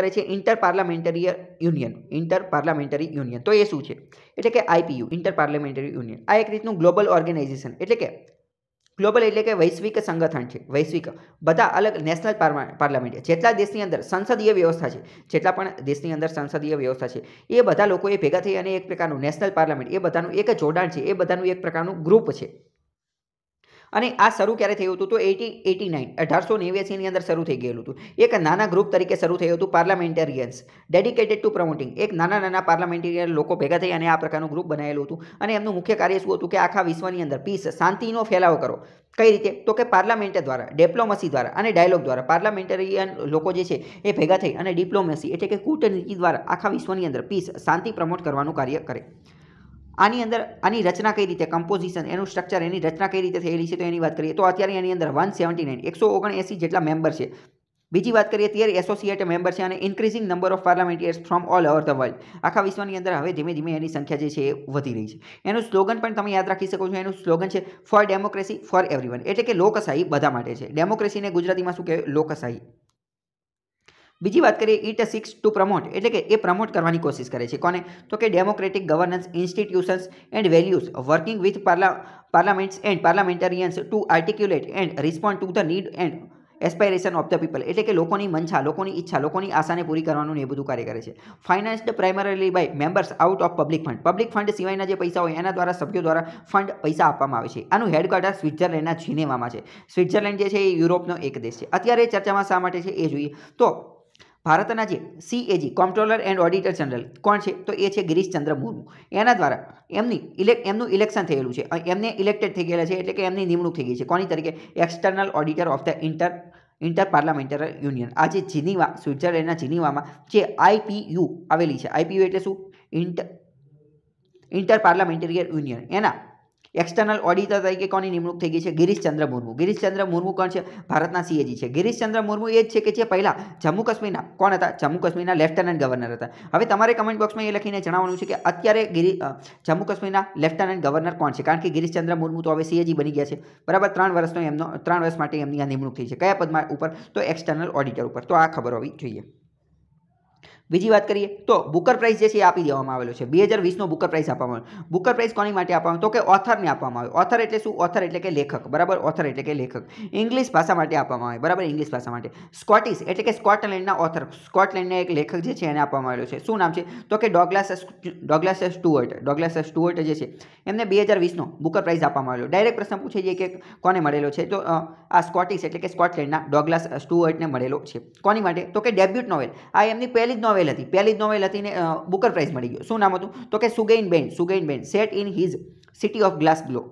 કરે છે inter parliamentary union inter parliamentary union તો એ શું છે એટલે કે આઈપીયુ ઇન્ટર પાર્લામેન્ટરી યુનિયન આ એક રીતનું ગ્લોબલ ઓર્ગેનાઇઝેશન એટલે કે ગ્લોબલ એટલે કે વૈશ્વિક સંગઠન છે વૈશ્વિક બધા અલગ નેશનલ પાર્લામેન્ટ જેટલા દેશની અંદર સંસદીય વ્યવસ્થા છે જેટલા પણ દેશની અંદર સંસદીય વ્યવસ્થા છે એ બધા લોકોએ ભેગા થઈ અને એક પ્રકારનું નેશનલ પાર્લામેન્ટ એ બધાનું એક જોડાણ છે એ બધાનું એક પ્રકારનું ગ્રુપ છે અને આ શરૂ ક્યારે થયું હતું તો એટી એટી નાઇન અઢારસો નેવ્યાસીની અંદર શરૂ થઈ ગયેલું હતું એક નાના ગ્રુપ તરીકે શરૂ થયું હતું પાર્લામેન્ટેરિયન્સ ડેડિકેટેડ ટુ પ્રમોટિંગ એક નાના નાના પાર્લામેન્ટેરિયન લોકો ભેગા થઈ અને આ પ્રકારનું ગ્રુપ બનાવેલું હતું અને એમનું મુખ્ય કાર્ય શું હતું કે આખા વિશ્વની અંદર પીસ શાંતિનો ફેલાવો કરો કઈ રીતે તો કે પાર્લામેન્ટ દ્વારા ડિપ્લોમસી દ્વારા અને ડાયલોગ દ્વારા પાર્લામેન્ટેરિયન લોકો જે છે એ ભેગા થઈ અને ડિપ્લોમસી એટલે કે કૂટનીતિ દ્વારા આખા વિશ્વની અંદર પીસ શાંતિ પ્રમોટ કરવાનું કાર્ય કરે આની અંદર આની રચના કઈ રીતે કમ્પોઝિશન એનું સ્ટ્રક્ચર એની રચના કઈ રીતે થયેલી છે તો એની વાત કરીએ તો અત્યારે એની અંદર વન સેવન્ટી નાઇન એકસો ઓગણએંસી જેટલા મેમ્બર છે બીજી વાત કરીએ તેર એસોસિએટ મેમ્બર છે અને increasing number of parliamentarians from all over the world આખા વિશ્વની અંદર હવે ધીમે ધીમે એની સંખ્યા જે છે એ વધી રહી છે એનું સ્લોગન પણ તમે યાદ રાખી શકો છો એનું સ્લોગન છે ફોર ડેમોક્રેસી ફોર એવરીવન એટલે કે લોકશાહી બધા માટે છે ડેમોક્રેસીને ગુજરાતીમાં શું કહેવાય લોકશાહી બીજી વાત કરીએ ઇટ સિક્સ ટુ પ્રમોટ એટલે કે એ પ્રમોટ કરવાની કોશિશ કરે છે કોને તો કે democratic governance institutions and values working with પાર્લા parliaments and parliamentarians to articulate and respond to the need and aspiration of the people એટલે કે લોકોની મનછા લોકોની ઈચ્છા લોકોની આશાને પૂરી કરવાનું એ બધું કાર્ય કરે છે financed primarily by members out of public fund public fund સિવાયના જે પૈસા હોય એના દ્વારા સભ્યો દ્વારા ફંડ પૈસા આપવામાં આવે છે આનું હેડક્વાર્ટર સ્વિટ્ઝર્લેન્ડના જીનેવામાં છે સ્વિટ્ઝર્લેન્ડ જે છે એ યુરોપનો એક દેશ છે અત્યારે ચર્ચામાં શા માટે છે એ જોઈએ તો ભારતના જે CAG comptroller and auditor general કોણ છે તો એ છે ગિરીશચંદ્ર મુર્મુ એના દ્વારા એમની એમનું ઇલેક્શન થયેલું છે એમને ઇલેક્ટેડ થઈ ગયેલા છે એટલે કે એમની નિમણૂક થઈ ગઈ છે કોની તરીકે external auditor of the inter inter parliamentary union આજે જીનીવા સ્વિટ્ઝરલેન્ડના જીનીવામાં જે આઈપીયુ આવેલી છે આઈપીયુ એટલે શું ઇન્ટર ઇન્ટર પાર્લામેન્ટરી યુનિયન એના એક્સટર્નલ ઓડિટર તરીકે કોની નિમણૂક થઈ ગઈ છે ગિરીશચંદ્ર મુર્મુ ગિરીશચંદ્ર મુર્મુ કોણ છે ભારતના સીએજી છે ગિરીશચંદ્ર મુર્મુ એ જ છે કે જે પહેલાં જમ્મુ કાશ્મીરના કોણ હતા જમ્મુ કાશ્મીરના લેફ્ટનન્ટ ગવર્નર હતા હવે તમારે કમેન્ટ બોક્સમાં એ લખીને જણાવવાનું છે કે અત્યારે ગિરી જમ્મુ કાશ્મીરના લેફ્ટનન્ટ ગવર્નર કોણ છે કારણ કે ગિરીશચંદ્ર મુર્મુ તો હવે સીએજી બની ગયા છે બરાબર ત્રણ વર્ષનો એમનો ત્રણ વર્ષ માટે એમની આ નિમણૂક થઈ છે કયા પદમાં ઉપર તો એક્સટર્નલ ઓડિટર ઉપર તો આ ખબર હોવી જોઈએ બીજી વાત કરીએ તો બુકર પ્રાઇઝ જે છે એ આપી દેવામાં આવેલો છે બે હજાર વીસનો બુકર પ્રાઇઝ આપવામાં આવ્યો બુકર પ્રાઇઝ કોની માટે આપવામાં તો કે ઓથરને આપવામાં આવે ઓથર એટલે શું ઓથર એટલે કે લેખક બરાબર ઓથર એટલે કે લેખક ઇંગ્લિશ ભાષા માટે આપવામાં આવે બરાબર ઇંગ્લિશ ભાષા માટે સ્કોટિશ એટલે કે સ્કોટલેન્ડના ઓથર સ્કોટલેન્ડના એક લેખક જે છે એને આપવામાં આવેલો છે શું નામ છે તો કે ડોગલાસ ડોગલાસ સ્ટુઅર્ટ ડોગલાસ સ્ટુઅર્ટ જે છે એમને બે હજાર વીસનો બુકર પ્રાઇઝ આપવામાં આવેલો ડાયરેક્ટ પ્રશ્ન પૂછે છે કે કોને મળેલો છે તો આ સ્કોટિશ એટલે કે સ્કોટલેન્ડના ડોગલાસ સ્ટુઅર્ટને મળેલો છે કોની માટે તો કે ડેબ્યુટ નોવેલ આ એમની પહેલી જ નોવેલ નોવેલ હતી પહેલી જ નોવેલ હતી ને બુકર પ્રાઇઝ મળી ગયો શું નામ હતું તો કે સુગેઇન બેન સુગેઇન બેન set in his city of Glasgow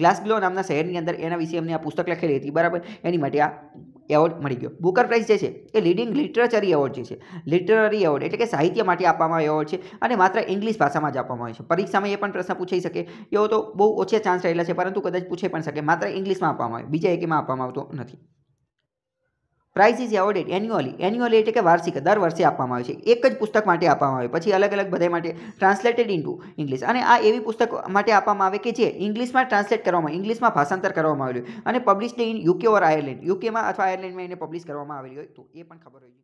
Glasgow નામના શહેરની અંદર એના વિશે અમને આ પુસ્તક લખેલી હતી બરાબર એની માટે આ એવોર્ડ મળી ગયો બુકર પ્રાઇઝ જે છે એ લીડિંગ લિટરેચરી એવોર્ડ જે છે લિટરરી એવોર્ડ એટલે કે સાહિત્ય માટે આપવામાં આવ્યો છે અને માત્ર ઇંગ્લિશ ભાષામાં જ આપવામાં આવે છે પરીક્ષામાં એ પણ પ્રશ્ન પૂછાઈ શકે એવો તો બહુ ઓછા ચાન્સ રહેલા છે પરંતુ કદાચ પૂછાઈ પણ શકે માત્ર ઇંગ્લિશમાં આપવામાં આવે બીજા એકેમાં આપવામાં આવતો નથી prize is awarded annually annually એટલે કે વાર્ષિક દર વર્ષે આપવામાં આવે છે એક જ પુસ્તક માટે આપવામાં આવે પછી અલગ અલગ બધા માટે ટ્રાન્સલેટેડ ઇન ટુ ઇંગ્લિશ અને આ એવી પુસ્તક માટે આપવામાં આવે કે જે ઇંગ્લિશમાં ટ્રાન્સલેટ કરવામાં ઇંગ્લિશમાં ભાષાંતર કરવામાં આવેલું અને publish in UK or Ireland યુકેમાં અથવા આયર્લેન્ડમાં એને પબ્લિશ કરવામાં આવેલી હોય તો એ પણ ખબર હોય